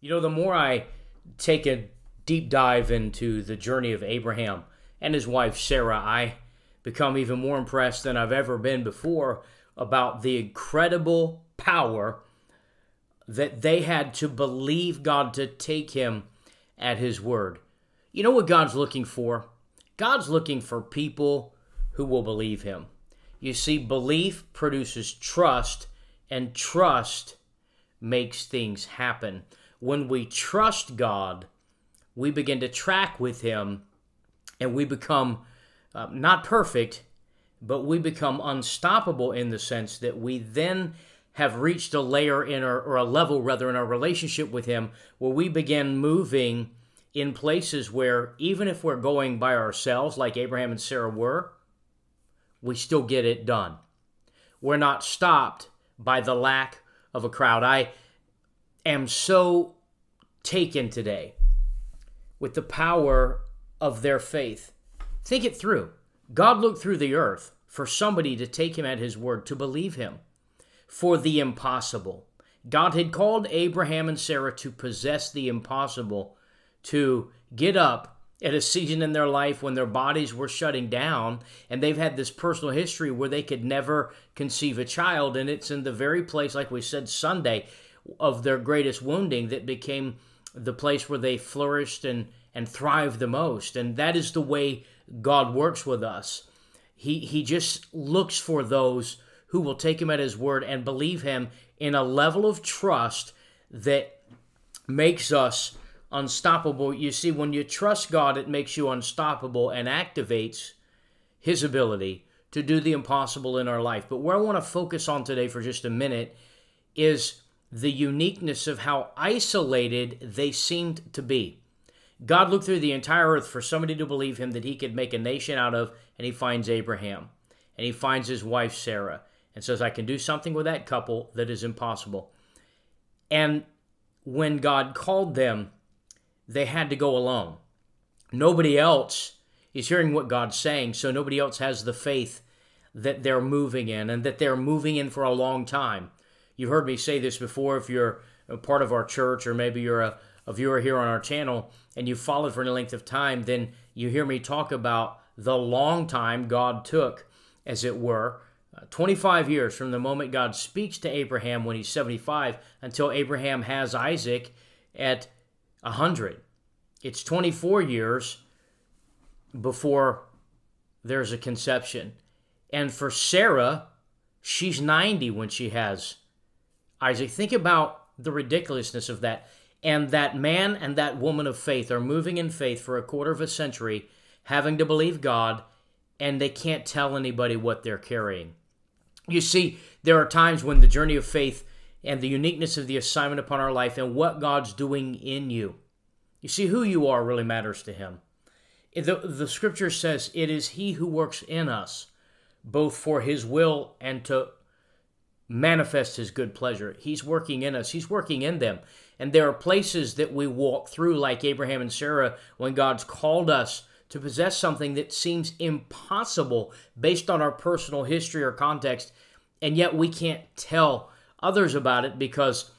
You know, the more I take a deep dive into the journey of Abraham and his wife Sarah, I become even more impressed than I've ever been before about the incredible power that they had to believe God to take him at his word. You know what God's looking for? God's looking for people who will believe him. You see, belief produces trust, and trust makes things happen when we trust God, we begin to track with Him and we become uh, not perfect, but we become unstoppable in the sense that we then have reached a layer in our, or a level rather in our relationship with Him where we begin moving in places where even if we're going by ourselves, like Abraham and Sarah were, we still get it done. We're not stopped by the lack of a crowd. I am so taken today with the power of their faith. Think it through. God looked through the earth for somebody to take him at his word, to believe him for the impossible. God had called Abraham and Sarah to possess the impossible, to get up at a season in their life when their bodies were shutting down and they've had this personal history where they could never conceive a child and it's in the very place like we said Sunday of their greatest wounding that became the place where they flourished and, and thrived the most. And that is the way God works with us. He, he just looks for those who will take him at his word and believe him in a level of trust that makes us unstoppable. You see, when you trust God, it makes you unstoppable and activates his ability to do the impossible in our life. But where I want to focus on today for just a minute is the uniqueness of how isolated they seemed to be. God looked through the entire earth for somebody to believe him that he could make a nation out of, and he finds Abraham, and he finds his wife Sarah, and says, I can do something with that couple that is impossible. And when God called them, they had to go alone. Nobody else is hearing what God's saying, so nobody else has the faith that they're moving in and that they're moving in for a long time. You've heard me say this before if you're a part of our church or maybe you're a, a viewer here on our channel and you've followed for any length of time, then you hear me talk about the long time God took, as it were, uh, 25 years from the moment God speaks to Abraham when he's 75 until Abraham has Isaac at 100. It's 24 years before there's a conception. And for Sarah, she's 90 when she has Isaac. Think about the ridiculousness of that. And that man and that woman of faith are moving in faith for a quarter of a century, having to believe God, and they can't tell anybody what they're carrying. You see, there are times when the journey of faith and the uniqueness of the assignment upon our life and what God's doing in you. You see, who you are really matters to Him. The, the scripture says, It is He who works in us, both for His will and to manifests his good pleasure. He's working in us, he's working in them. And there are places that we walk through, like Abraham and Sarah, when God's called us to possess something that seems impossible based on our personal history or context. And yet we can't tell others about it because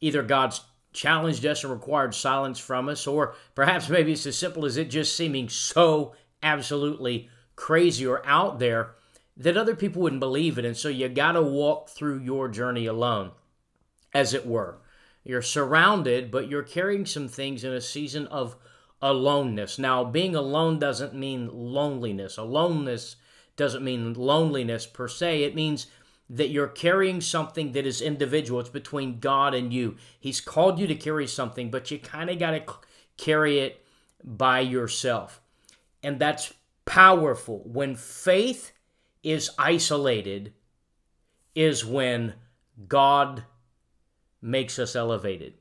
either God's challenged us and required silence from us, or perhaps maybe it's as simple as it just seeming so absolutely crazy or out there that other people wouldn't believe it. And so you got to walk through your journey alone, as it were. You're surrounded, but you're carrying some things in a season of aloneness. Now, being alone doesn't mean loneliness. Aloneness doesn't mean loneliness per se. It means that you're carrying something that is individual. It's between God and you. He's called you to carry something, but you kind of got to carry it by yourself. And that's powerful. When faith is isolated is when God makes us elevated.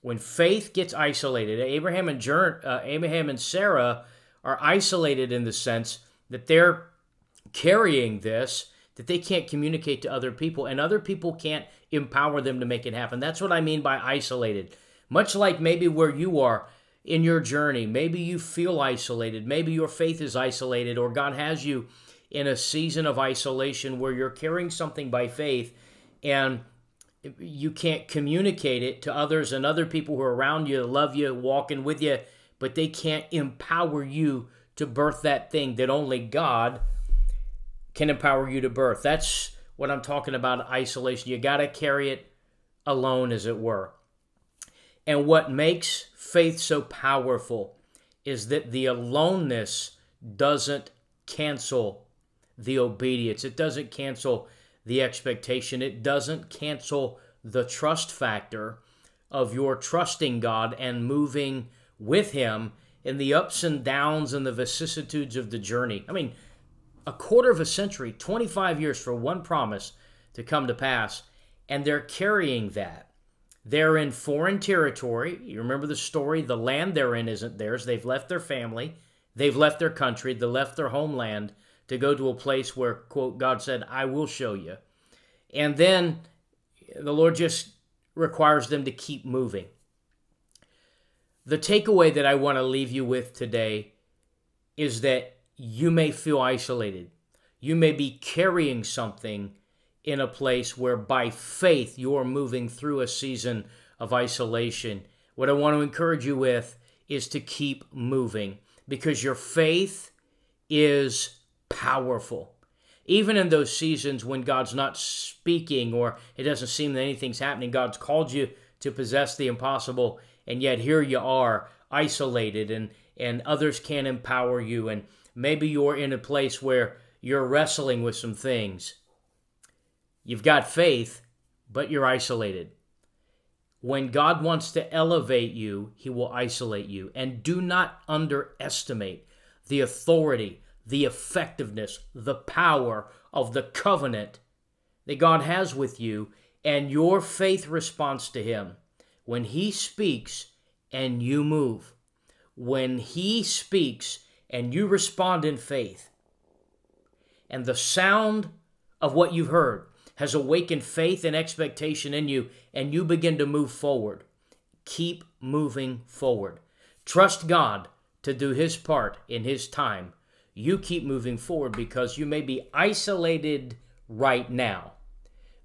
When faith gets isolated, Abraham and Jer- uh, Abraham and Sarah are isolated in the sense that they're carrying this that they can't communicate to other people and other people can't empower them to make it happen. That's what I mean by isolated. Much like maybe where you are in your journey, maybe you feel isolated, maybe your faith is isolated or God has you in a season of isolation where you're carrying something by faith and you can't communicate it to others and other people who are around you, love you, walking with you, but they can't empower you to birth that thing that only God can empower you to birth. That's what I'm talking about isolation. You got to carry it alone, as it were. And what makes faith so powerful is that the aloneness doesn't cancel the obedience. It doesn't cancel the expectation. It doesn't cancel the trust factor of your trusting God and moving with Him in the ups and downs and the vicissitudes of the journey. I mean, a quarter of a century, 25 years for one promise to come to pass, and they're carrying that. They're in foreign territory. You remember the story? The land they're in isn't theirs. They've left their family, they've left their country, they left their homeland, to go to a place where, quote, God said, I will show you. And then the Lord just requires them to keep moving. The takeaway that I want to leave you with today is that you may feel isolated. You may be carrying something in a place where by faith you're moving through a season of isolation. What I want to encourage you with is to keep moving because your faith is powerful. Even in those seasons when God's not speaking or it doesn't seem that anything's happening, God's called you to possess the impossible, and yet here you are, isolated, and, and others can't empower you. And maybe you're in a place where you're wrestling with some things. You've got faith, but you're isolated. When God wants to elevate you, He will isolate you. And do not underestimate the authority the effectiveness, the power of the covenant that God has with you and your faith response to Him. When He speaks and you move, when He speaks and you respond in faith, and the sound of what you've heard has awakened faith and expectation in you, and you begin to move forward. Keep moving forward. Trust God to do His part in His time you keep moving forward because you may be isolated right now,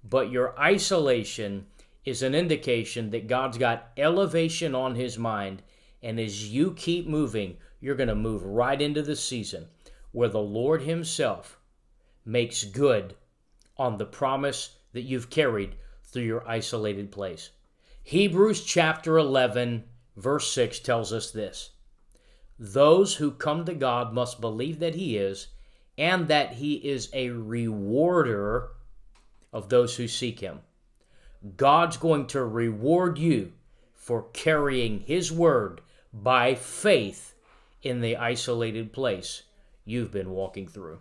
but your isolation is an indication that God's got elevation on his mind. And as you keep moving, you're going to move right into the season where the Lord himself makes good on the promise that you've carried through your isolated place. Hebrews chapter 11, verse 6 tells us this those who come to God must believe that He is, and that He is a rewarder of those who seek Him. God's going to reward you for carrying His word by faith in the isolated place you've been walking through.